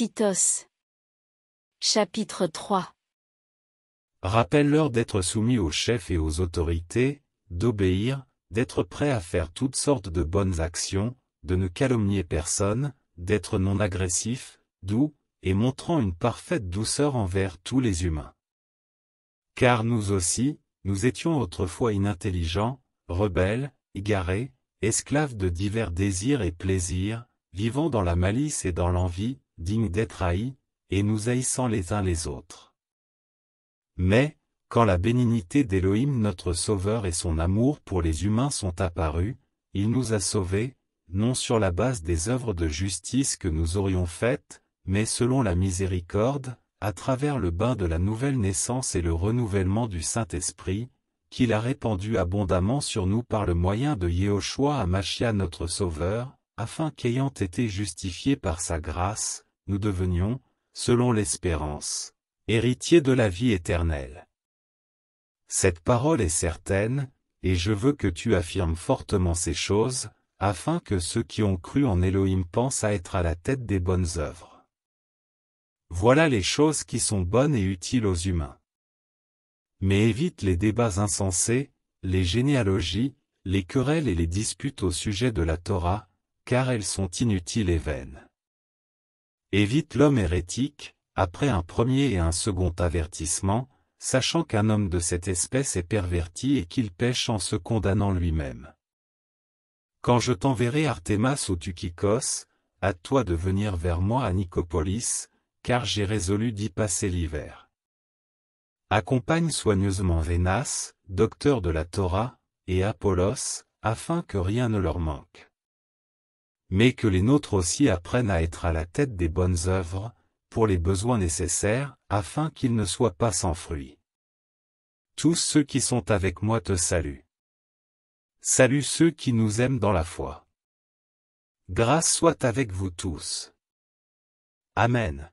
Titos. Chapitre 3 Rappelle-leur d'être soumis aux chefs et aux autorités, d'obéir, d'être prêt à faire toutes sortes de bonnes actions, de ne calomnier personne, d'être non agressif, doux, et montrant une parfaite douceur envers tous les humains. Car nous aussi, nous étions autrefois inintelligents, rebelles, égarés, esclaves de divers désirs et plaisirs, vivant dans la malice et dans l'envie, dignes d'être haïs, et nous haïssant les uns les autres. Mais, quand la bénignité d'Élohim notre Sauveur et son amour pour les humains sont apparus, il nous a sauvés, non sur la base des œuvres de justice que nous aurions faites, mais selon la miséricorde, à travers le bain de la nouvelle naissance et le renouvellement du Saint-Esprit, qu'il a répandu abondamment sur nous par le moyen de Yéhoshua à Machia notre Sauveur, afin qu'ayant été justifiés par sa grâce, nous devenions, selon l'espérance, héritiers de la vie éternelle. Cette parole est certaine, et je veux que tu affirmes fortement ces choses, afin que ceux qui ont cru en Elohim pensent à être à la tête des bonnes œuvres. Voilà les choses qui sont bonnes et utiles aux humains. Mais évite les débats insensés, les généalogies, les querelles et les disputes au sujet de la Torah, car elles sont inutiles et vaines. Évite l'homme hérétique, après un premier et un second avertissement, sachant qu'un homme de cette espèce est perverti et qu'il pêche en se condamnant lui-même. Quand je t'enverrai Artémas ou Tukikos, à toi de venir vers moi à Nicopolis, car j'ai résolu d'y passer l'hiver. Accompagne soigneusement Vénas, docteur de la Torah, et Apollos, afin que rien ne leur manque mais que les nôtres aussi apprennent à être à la tête des bonnes œuvres, pour les besoins nécessaires, afin qu'ils ne soient pas sans fruits. Tous ceux qui sont avec moi te saluent. Salut ceux qui nous aiment dans la foi. Grâce soit avec vous tous. Amen.